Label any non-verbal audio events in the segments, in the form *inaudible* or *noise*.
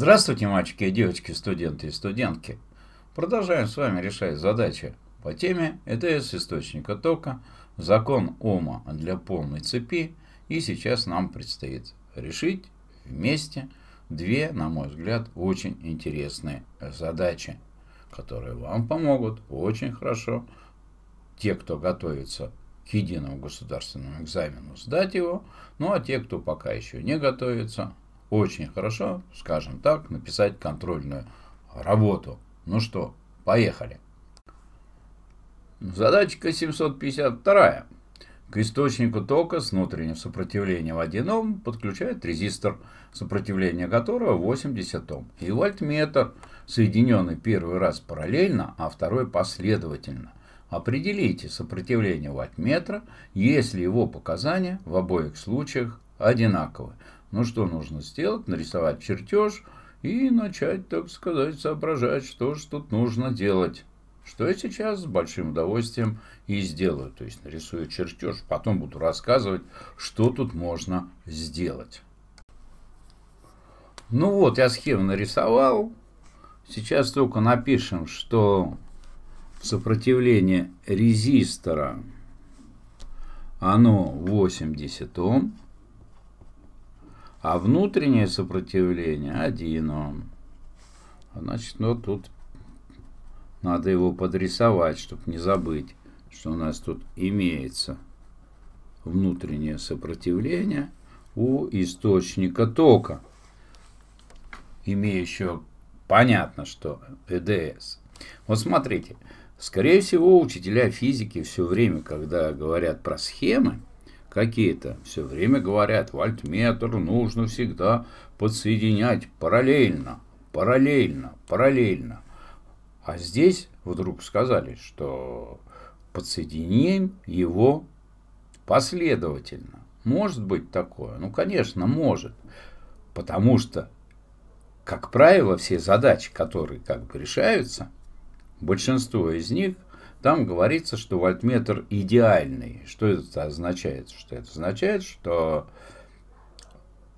Здравствуйте, мальчики и девочки, студенты и студентки. Продолжаем с вами решать задачи по теме ЭДС источника тока, закон Ома для полной цепи. И сейчас нам предстоит решить вместе две, на мой взгляд, очень интересные задачи, которые вам помогут очень хорошо те, кто готовится к единому государственному экзамену, сдать его, ну а те, кто пока еще не готовится, очень хорошо, скажем так, написать контрольную работу. Ну что, поехали. Задачка 752. К источнику тока с внутренним сопротивлением 1 Ом подключает резистор, сопротивление которого 80 Ом, и вольтметр, соединенный первый раз параллельно, а второй последовательно. Определите сопротивление вольтметра, если его показания в обоих случаях одинаковы. Ну что нужно сделать? Нарисовать чертеж и начать, так сказать, соображать, что же тут нужно делать. Что я сейчас с большим удовольствием и сделаю. То есть нарисую чертеж, потом буду рассказывать, что тут можно сделать. Ну вот, я схему нарисовал. Сейчас только напишем, что сопротивление резистора оно 80 Ом. А внутреннее сопротивление один он. Значит, ну тут надо его подрисовать, чтобы не забыть, что у нас тут имеется внутреннее сопротивление у источника тока, имеющего понятно, что ЭДС. Вот смотрите, скорее всего, учителя физики все время, когда говорят про схемы, какие-то. Все время говорят, вольтметр нужно всегда подсоединять параллельно, параллельно, параллельно. А здесь вдруг сказали, что подсоединим его последовательно. Может быть такое? Ну, конечно, может. Потому что, как правило, все задачи, которые как бы решаются, большинство из них – там говорится, что вольтметр идеальный. Что это означает? Что это означает, что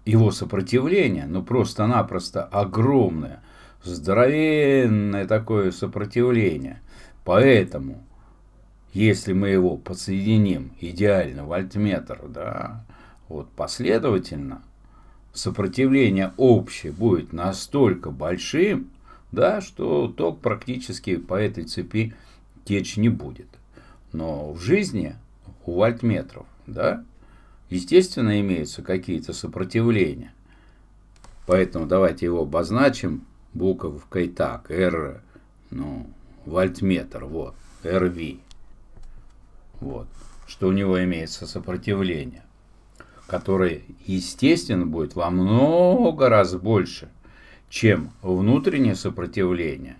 его сопротивление, ну просто-напросто огромное, здоровенное такое сопротивление. Поэтому, если мы его подсоединим идеально вольтметр, да, вот последовательно, сопротивление общее будет настолько большим, да, что ток практически по этой цепи течь не будет. Но в жизни у вольтметров, да, естественно, имеются какие-то сопротивления. Поэтому давайте его обозначим буковкой так, R, ну, вольтметр, вот, RV. Вот, что у него имеется сопротивление, которое, естественно, будет во много раз больше, чем внутреннее сопротивление.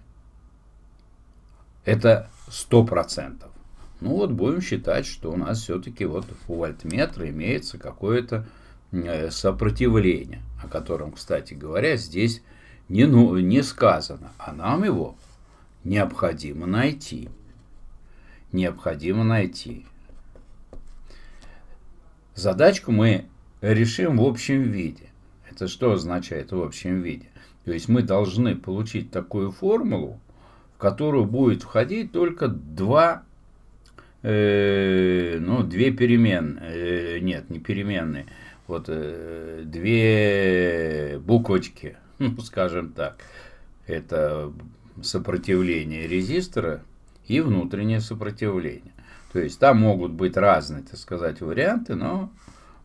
Это 100%. Ну вот будем считать, что у нас все-таки вот у вольтметра имеется какое-то э, сопротивление, о котором, кстати говоря, здесь не, ну, не сказано, а нам его необходимо найти. Необходимо найти. Задачку мы решим в общем виде. Это что означает в общем виде? То есть мы должны получить такую формулу, которую будет входить только два, э, ну, две переменные, э, нет, не переменные, вот э, две буквочки, ну, *laughs* скажем так. Это сопротивление резистора и внутреннее сопротивление. То есть там могут быть разные, так сказать, варианты, но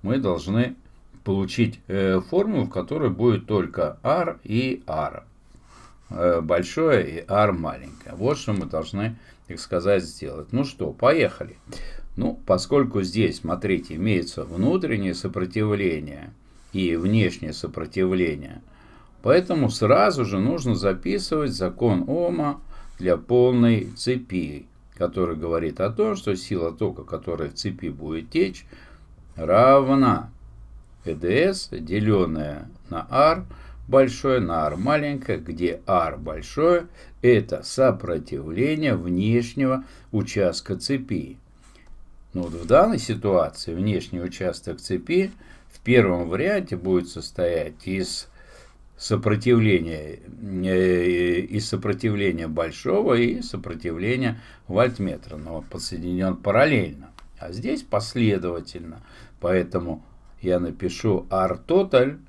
мы должны получить э, формулу, в которой будет только R и R. Э, большое и R маленькое. Вот что мы должны, так сказать, сделать. Ну что, поехали. Ну, поскольку здесь, смотрите, имеется внутреннее сопротивление и внешнее сопротивление, поэтому сразу же нужно записывать закон Ома для полной цепи, который говорит о том, что сила тока, которая в цепи будет течь, равна ЭДС, деленная на R, большое на R маленькое, где R большое – это сопротивление внешнего участка цепи. Но ну вот в данной ситуации внешний участок цепи в первом варианте будет состоять из сопротивления, э, э, из сопротивления большого и сопротивления вольтметра, но подсоединен параллельно. А здесь последовательно, поэтому я напишу R total,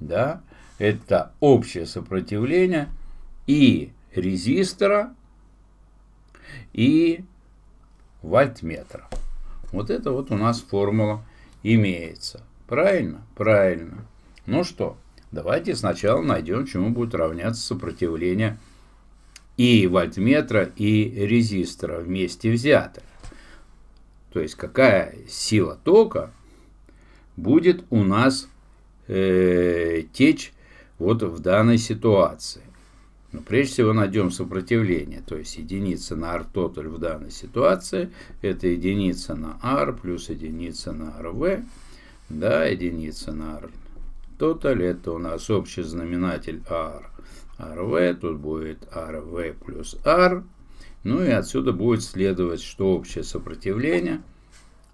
да, это общее сопротивление и резистора, и вольтметра. Вот это вот у нас формула имеется. Правильно? Правильно. Ну что, давайте сначала найдем, чему будет равняться сопротивление и вольтметра, и резистора вместе взятых. То есть какая сила тока будет у нас э, течь вот в данной ситуации. Но прежде всего найдем сопротивление, то есть единица на r total в данной ситуации, это единица на r плюс единица на rv, да, единица на r total, это у нас общий знаменатель r, rv, тут будет rv плюс r, ну и отсюда будет следовать, что общее сопротивление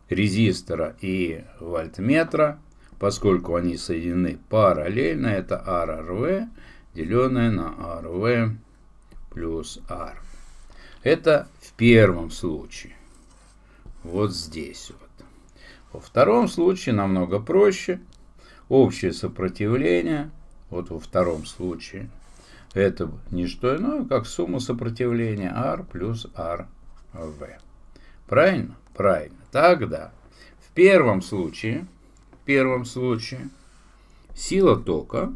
резистора и вольтметра – поскольку они соединены параллельно, это RRV, деленное на RV плюс R. Это в первом случае. Вот здесь вот. Во втором случае намного проще. Общее сопротивление, вот во втором случае, это не что иное, как сумма сопротивления R плюс RV. Правильно? Правильно. Тогда в первом случае первом случае сила тока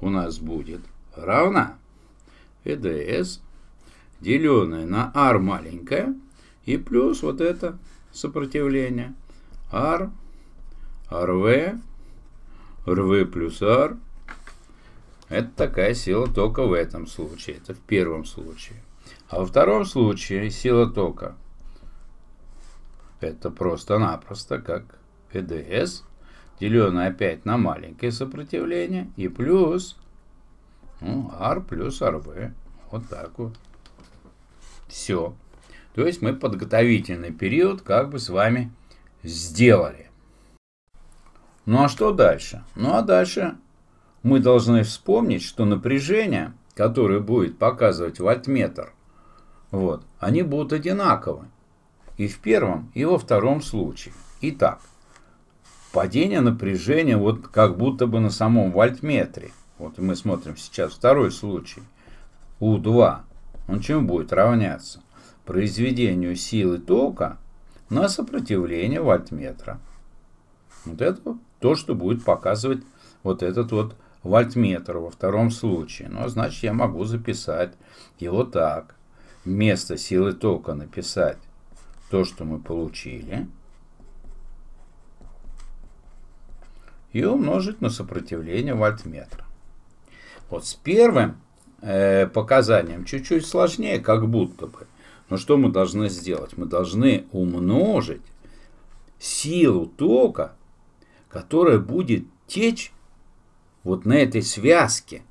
у нас будет равна ЭДС, деленное на R маленькое, и плюс вот это сопротивление R, RV, RV плюс R. Это такая сила тока в этом случае, это в первом случае. А во втором случае сила тока это просто-напросто как ЭДС – деленное опять на маленькое сопротивление, и плюс ну, R плюс RV. Вот так вот. Все. То есть мы подготовительный период как бы с вами сделали. Ну а что дальше? Ну а дальше мы должны вспомнить, что напряжение, которое будет показывать вольтметр, вот, они будут одинаковы. И в первом, и во втором случае. Итак, падение напряжения вот как будто бы на самом вольтметре. Вот мы смотрим сейчас второй случай. У2. Он чем будет равняться? Произведению силы тока на сопротивление вольтметра. Вот это то, что будет показывать вот этот вот вольтметр во втором случае. Ну, а значит, я могу записать его так. Вместо силы тока написать то, что мы получили – и умножить на сопротивление вольтметра. Вот с первым э, показанием чуть-чуть сложнее, как будто бы. Но что мы должны сделать? Мы должны умножить силу тока, которая будет течь вот на этой связке.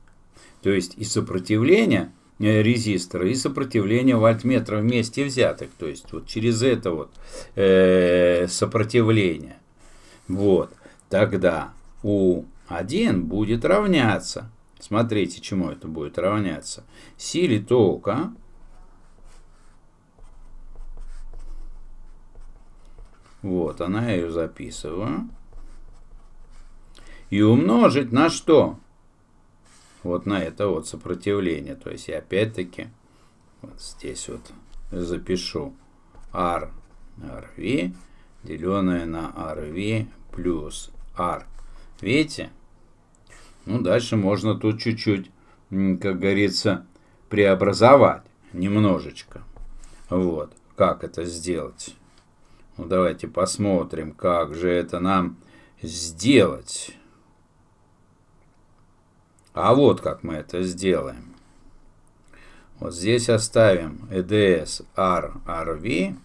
То есть и сопротивление э, резистора, и сопротивление вольтметра вместе взятых. То есть вот через это вот э, сопротивление. Вот. Тогда U1 будет равняться. Смотрите, чему это будет равняться. Силе тока Вот, она ее записываю. И умножить на что? Вот на это вот сопротивление. То есть я опять-таки вот здесь вот запишу R, RV, деленное на RV плюс R. Видите? Ну, дальше можно тут чуть-чуть, как говорится, преобразовать немножечко. Вот, как это сделать. Ну, давайте посмотрим, как же это нам сделать. А вот как мы это сделаем. Вот здесь оставим EDS RV,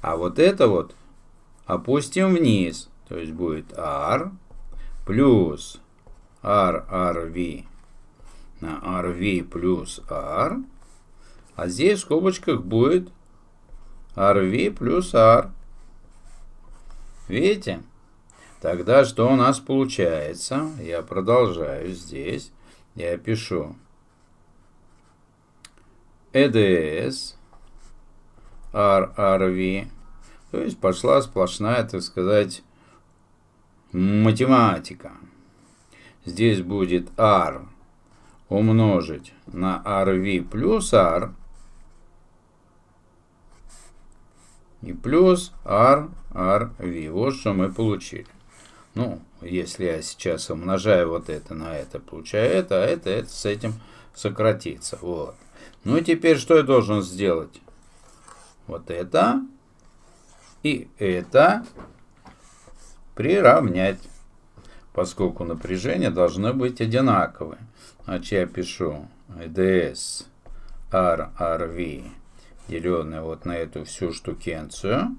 а вот это вот опустим вниз. То есть будет R плюс R, RV на RV плюс R. А здесь в скобочках будет RV плюс R. Видите? Тогда что у нас получается? Я продолжаю здесь. Я пишу EDS RRV. То есть пошла сплошная, так сказать, Математика. Здесь будет r умножить на rv плюс r и плюс r, rv. Вот что мы получили. Ну, если я сейчас умножаю вот это на это, получаю это, а это, это с этим сократится. Вот. Ну и теперь что я должен сделать? Вот это и это приравнять, поскольку напряжения должны быть одинаковы. Значит, я пишу ds rrv, деленное вот на эту всю штукенцию.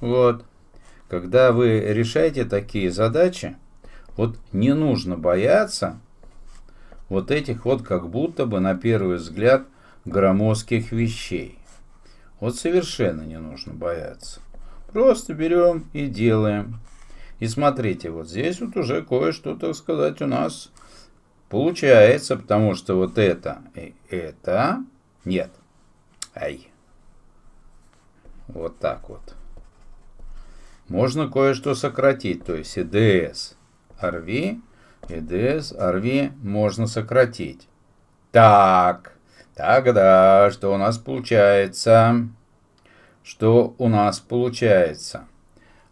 Вот. Когда вы решаете такие задачи, вот не нужно бояться вот этих вот как будто бы на первый взгляд громоздких вещей. Вот совершенно не нужно бояться. Просто берем и делаем. И смотрите, вот здесь вот уже кое-что, так сказать, у нас получается, потому что вот это и это... Нет. Ай. Вот так вот. Можно кое-что сократить, то есть EDS RV, EDS RV можно сократить. Так, тогда что у нас получается? что у нас получается.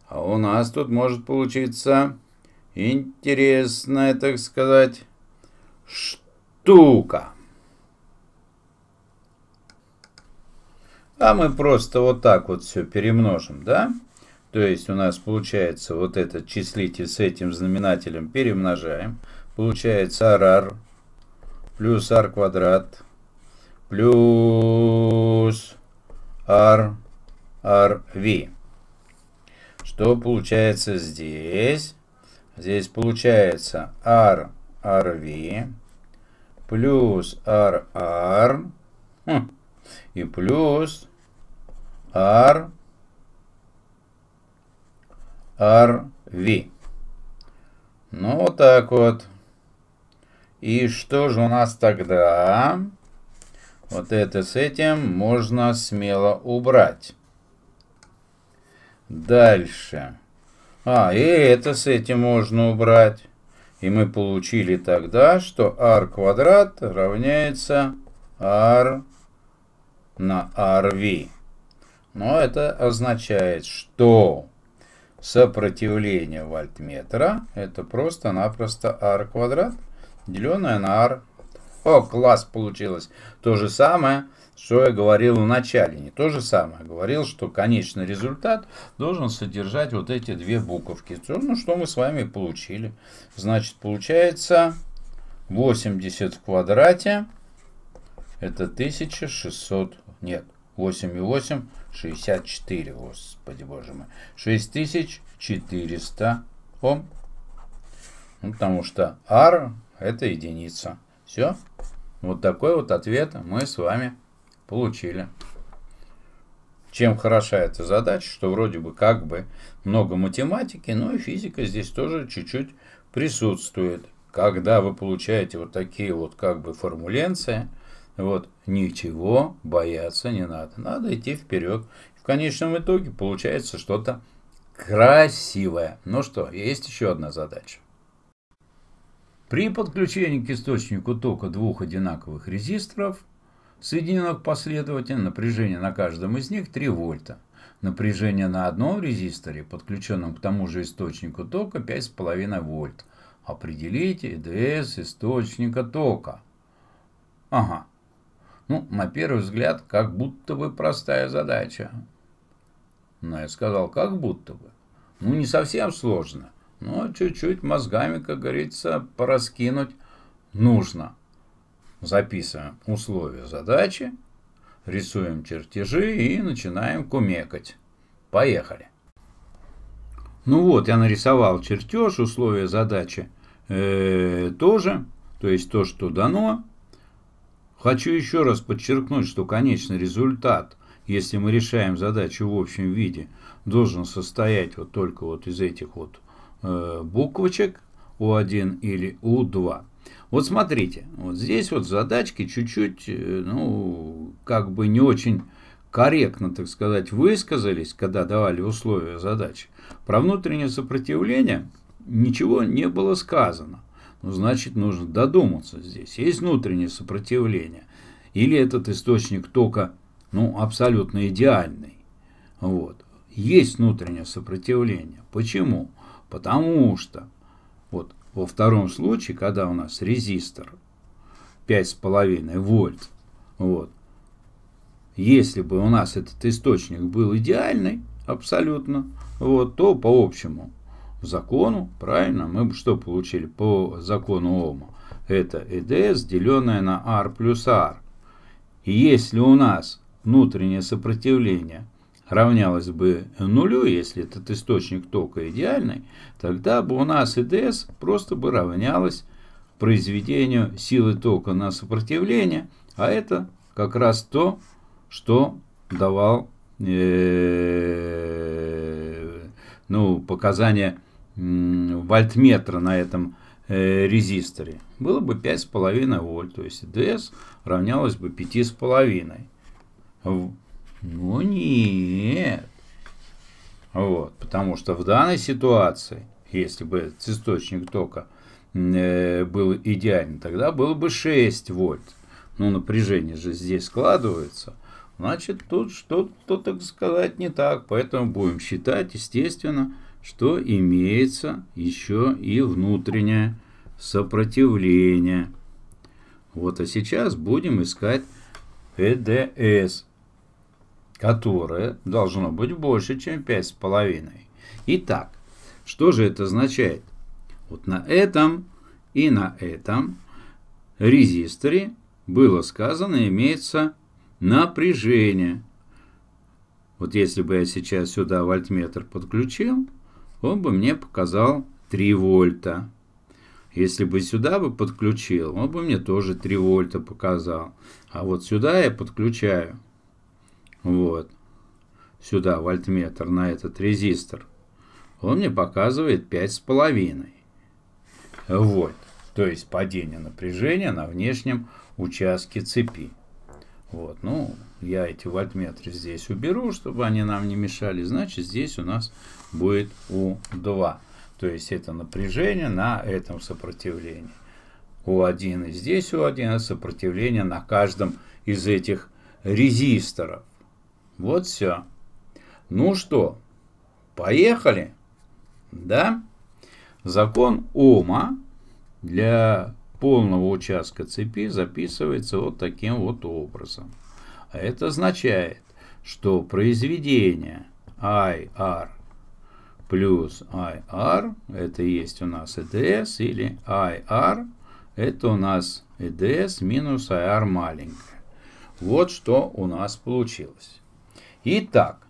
А у нас тут может получиться интересная, так сказать, штука. А мы просто вот так вот все перемножим, да? То есть у нас получается вот этот числитель с этим знаменателем перемножаем. Получается rr плюс r квадрат плюс r RV. Что получается здесь? Здесь получается R, RV плюс RR хм, и плюс R, RV. Ну, вот так вот. И что же у нас тогда? Вот это с этим можно смело убрать. Дальше. А, и это с этим можно убрать. И мы получили тогда, что r квадрат равняется r на rv. Но это означает, что сопротивление вольтметра это просто-напросто r квадрат, деленное на r. О, класс, получилось. То же самое что я говорил в начале. Не то же самое. Говорил, что конечный результат должен содержать вот эти две буковки. Ну, что мы с вами получили. Значит, получается 80 в квадрате. Это 1600. Нет, и 8,8, 64, господи боже мой. 6400 Ом. Ну, потому что R это единица. Все. Вот такой вот ответ мы с вами Получили. Чем хороша эта задача, что вроде бы как бы много математики, но и физика здесь тоже чуть-чуть присутствует. Когда вы получаете вот такие вот как бы формуленции, вот, ничего бояться не надо. Надо идти вперед. В конечном итоге получается что-то красивое. Ну что, есть еще одна задача. При подключении к источнику тока двух одинаковых резисторов – Соединено последовательно напряжение на каждом из них 3 вольта. Напряжение на одном резисторе, подключенном к тому же источнику тока, 5,5 вольт. Определите ЭДС источника тока. Ага. Ну, на первый взгляд, как будто бы простая задача. Но я сказал, как будто бы. Ну, не совсем сложно, но чуть-чуть мозгами, как говорится, пораскинуть нужно. Записываем условия задачи, рисуем чертежи и начинаем кумекать. Поехали. Ну вот, я нарисовал чертеж, условия задачи э, тоже, то есть то, что дано. Хочу еще раз подчеркнуть, что конечный результат, если мы решаем задачу в общем виде, должен состоять вот только вот из этих вот э, буквочек У1 или У2. Вот смотрите, вот здесь вот задачки чуть-чуть, э, ну, как бы не очень корректно, так сказать, высказались, когда давали условия задачи. Про внутреннее сопротивление ничего не было сказано. Ну, значит, нужно додуматься здесь. Есть внутреннее сопротивление. Или этот источник тока, ну, абсолютно идеальный. Вот. Есть внутреннее сопротивление. Почему? Потому что во втором случае, когда у нас резистор 5,5 вольт, вот, если бы у нас этот источник был идеальный, абсолютно, вот, то по общему закону, правильно, мы бы что получили по закону Ома? Это ЭДС, деленное на R плюс R. И если у нас внутреннее сопротивление равнялось бы нулю, если этот источник тока идеальный, тогда бы у нас ИДС просто бы равнялась произведению силы тока на сопротивление, а это как раз то, что давал э, ну, показания э, вольтметра на этом э, резисторе. Было бы 5,5 вольт, то есть ДС равнялось бы 5,5. Ну нет. Вот, потому что в данной ситуации, если бы этот источник тока э, был идеальным, тогда было бы 6 вольт. Но ну, напряжение же здесь складывается. Значит, тут что-то, так сказать, не так. Поэтому будем считать, естественно, что имеется еще и внутреннее сопротивление. Вот, а сейчас будем искать ЭДС которое должно быть больше, чем 5,5. Итак, что же это означает? Вот на этом и на этом резисторе было сказано, имеется напряжение. Вот если бы я сейчас сюда вольтметр подключил, он бы мне показал 3 вольта. Если бы сюда бы подключил, он бы мне тоже 3 вольта показал. А вот сюда я подключаю вот. Сюда вольтметр на этот резистор. Он мне показывает 5,5. Вот. То есть падение напряжения на внешнем участке цепи. Вот. Ну, я эти вольтметры здесь уберу, чтобы они нам не мешали. Значит, здесь у нас будет У2. То есть это напряжение на этом сопротивлении. У1 и здесь У1 а сопротивление на каждом из этих резисторов. Вот все. Ну что, поехали? Да? Закон Ома для полного участка цепи записывается вот таким вот образом. А это означает, что произведение IR плюс IR, это есть у нас EDS, или IR, это у нас EDS минус IR маленькая. Вот что у нас получилось. Итак,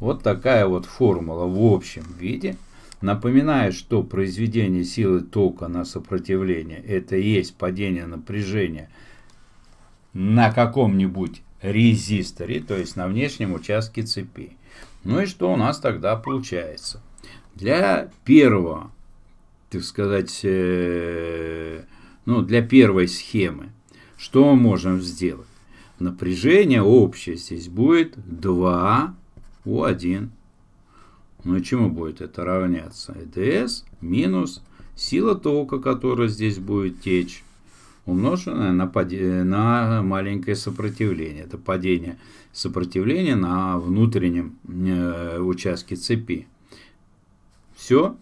вот такая вот формула в общем виде. Напоминаю, что произведение силы тока на сопротивление – это есть падение напряжения на каком-нибудь резисторе, то есть на внешнем участке цепи. Ну и что у нас тогда получается? Для первого, так сказать, э, ну, для первой схемы, что мы можем сделать? напряжение общее здесь будет 2 У1. Ну и чему будет это равняться? ЭДС минус сила тока, которая здесь будет течь, умноженная на, паде... на маленькое сопротивление. Это падение сопротивления на внутреннем э, участке цепи. Все.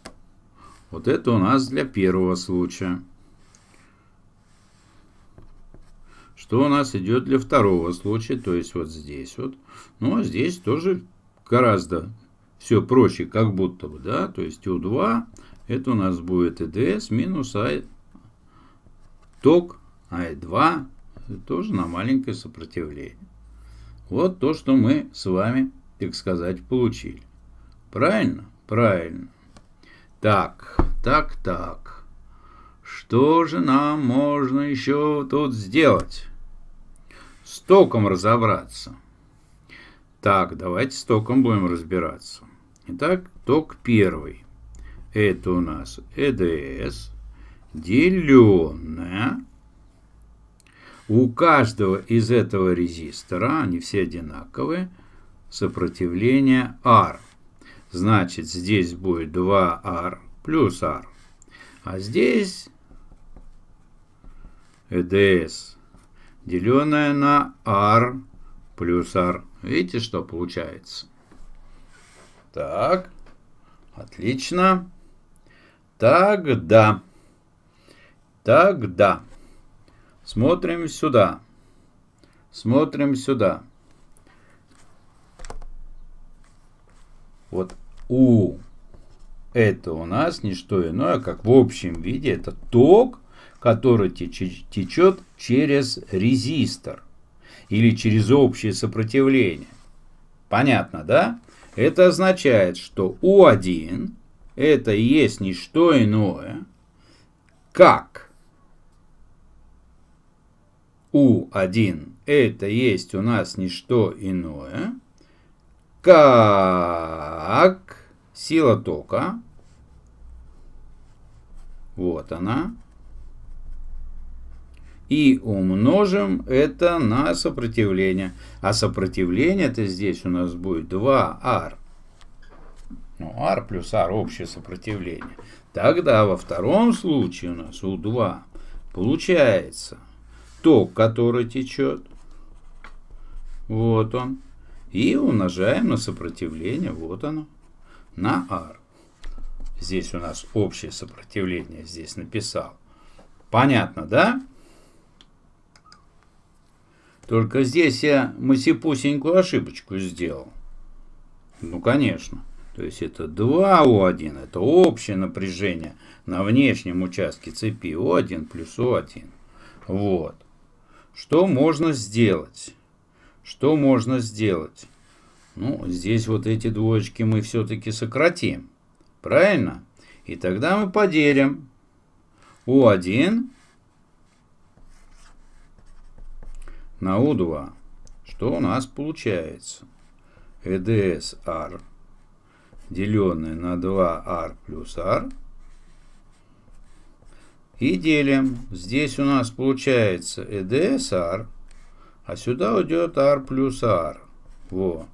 Вот это у нас для первого случая. что у нас идет для второго случая, то есть вот здесь вот. Ну, а здесь тоже гораздо все проще, как будто бы, да, то есть U2, это у нас будет EDS минус I, ток I2, тоже на маленькое сопротивление. Вот то, что мы с вами, так сказать, получили. Правильно? Правильно. Так, так, так. Что же нам можно еще тут сделать? с током разобраться. Так, давайте с током будем разбираться. Итак, ток первый. Это у нас ЭДС, деленное. У каждого из этого резистора, они все одинаковые, сопротивление R. Значит, здесь будет 2R плюс R. А здесь ЭДС деленное на r плюс r. Видите, что получается? Так, отлично. Тогда, тогда, смотрим сюда, смотрим сюда. Вот у это у нас не что иное, как в общем виде это ток который течет через резистор или через общее сопротивление. Понятно, да? Это означает, что У1 это и есть не что иное, как U1 это есть у нас не что иное, как сила тока. Вот она и умножим это на сопротивление. А сопротивление это здесь у нас будет 2R. Ну, R плюс R общее сопротивление. Тогда во втором случае у нас u 2 получается ток, который течет. Вот он. И умножаем на сопротивление. Вот оно. На R. Здесь у нас общее сопротивление. Здесь написал. Понятно, да? Только здесь я масипусенькую ошибочку сделал. Ну, конечно. То есть это 2 у 1 это общее напряжение на внешнем участке цепи у 1 плюс у 1 Вот. Что можно сделать? Что можно сделать? Ну, здесь вот эти двоечки мы все-таки сократим. Правильно? И тогда мы поделим у 1 на U2, что у нас получается? ЭДС R, деленное на 2R плюс R. И делим. Здесь у нас получается ЭДС R, а сюда уйдет R плюс R. Во.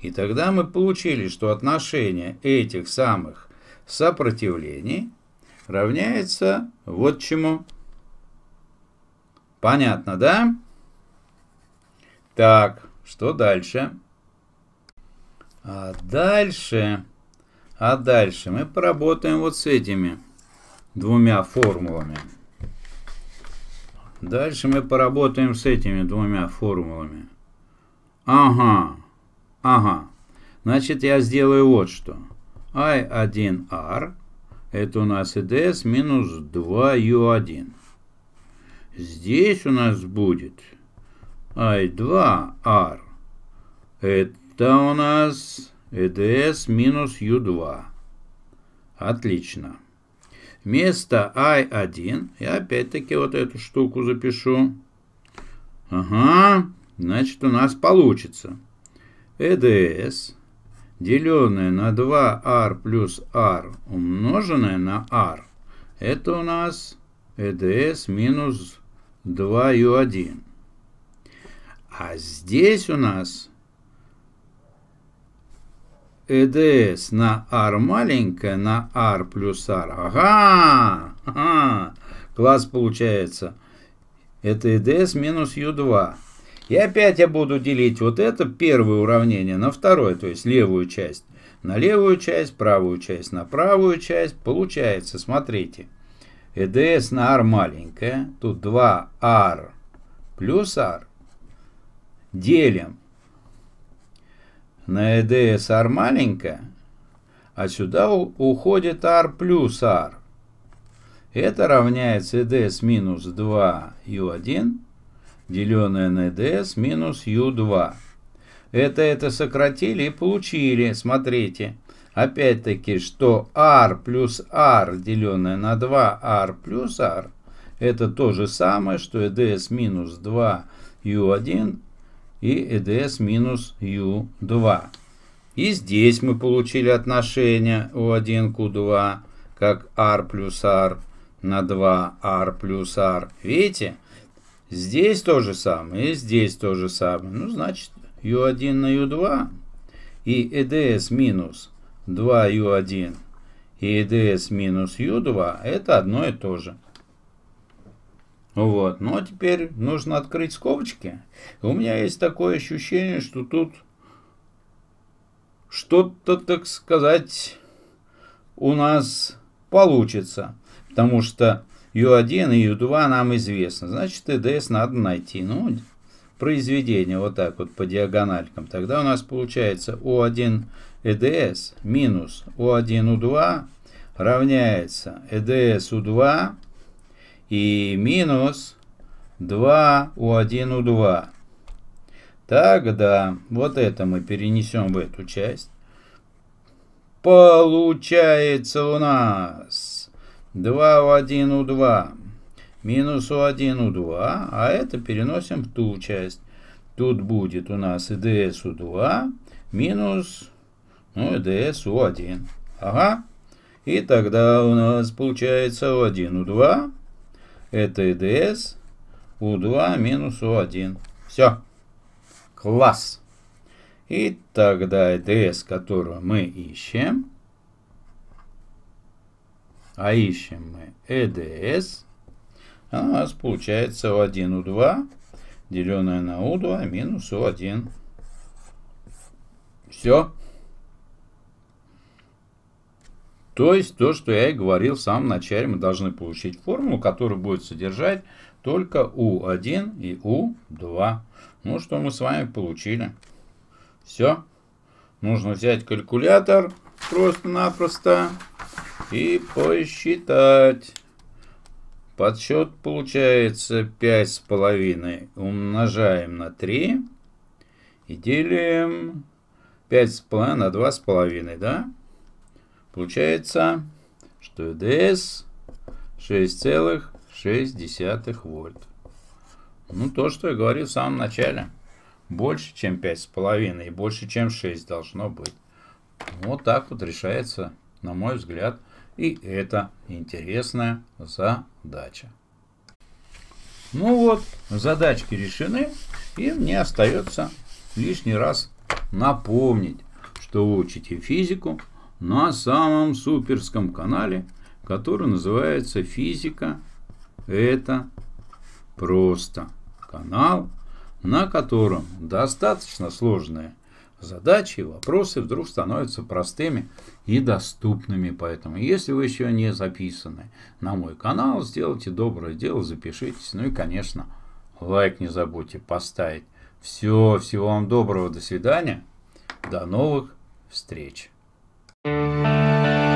И тогда мы получили, что отношение этих самых сопротивлений равняется вот чему. Понятно, да? Так, что дальше? А дальше... А дальше мы поработаем вот с этими двумя формулами. Дальше мы поработаем с этими двумя формулами. Ага, ага. Значит, я сделаю вот что. I1R это у нас EDS минус 2U1. Здесь у нас будет I2R. Это у нас EDS минус U2. Отлично. Вместо I1 я опять-таки вот эту штуку запишу. Ага, значит у нас получится. EDS, деленное на 2R плюс R, умноженное на R, это у нас EDS минус 2U1. А здесь у нас ЭДС на R маленькое, на R плюс R. Ага! ага! Класс получается. Это ЭДС минус U2. И опять я буду делить вот это первое уравнение на второе, то есть левую часть на левую часть, правую часть на правую часть. Получается, смотрите, ЭДС на R маленькое, тут 2R плюс R делим. На ЭДС R маленькая, а сюда уходит R плюс R. Это равняется EDS минус 2 U1, деленное на EDS минус U2. Это это сократили и получили. Смотрите. Опять-таки, что R плюс R, деленное на 2R плюс R, это то же самое, что EDS минус 2 U1 и EDS минус U2. И здесь мы получили отношение U1 к U2 как R плюс R на 2 R плюс R. Видите? Здесь то же самое, и здесь то же самое. Ну, значит, U1 на U2 и EDS минус 2U1 и EDS минус U2 это одно и то же. Вот. Ну а теперь нужно открыть скобочки. У меня есть такое ощущение, что тут что-то, так сказать, у нас получится. Потому что U1 и U2 нам известны. Значит, ТДС надо найти. Ну, произведение вот так вот по диагональкам. Тогда у нас получается U1 EDS минус U1 U2 равняется EDS U2 и минус 2 У1 У2. Тогда вот это мы перенесем в эту часть. Получается у нас 2 У1 У2 минус У1 У2, а это переносим в ту часть. Тут будет у нас ИДС У2 минус ну, ИДС У1. Ага. И тогда у нас получается У1 У2 это EDS U2 минус U1. Все. Класс. И тогда EDS, которую мы ищем, а ищем мы EDS, а у нас получается U1, U2, деленное на U2 минус U1. Все. То есть то, что я и говорил в самом начале, мы должны получить формулу, которая будет содержать только U1 и U2. Ну, что мы с вами получили. Все. Нужно взять калькулятор просто-напросто и посчитать. Подсчет получается 5,5 умножаем на 3 и делим 5,5 на 2,5, да? Получается, что EDS 6,6 вольт. Ну, то, что я говорил в самом начале. Больше, чем 5,5 и больше, чем 6 должно быть. Вот так вот решается, на мой взгляд, и эта интересная задача. Ну вот, задачки решены. И мне остается лишний раз напомнить, что вы учите физику, на самом суперском канале, который называется «Физика. Это просто». Канал, на котором достаточно сложные задачи и вопросы вдруг становятся простыми и доступными. Поэтому, если вы еще не записаны на мой канал, сделайте доброе дело, запишитесь. Ну и, конечно, лайк не забудьте поставить. Все, всего вам доброго, до свидания, до новых встреч. Música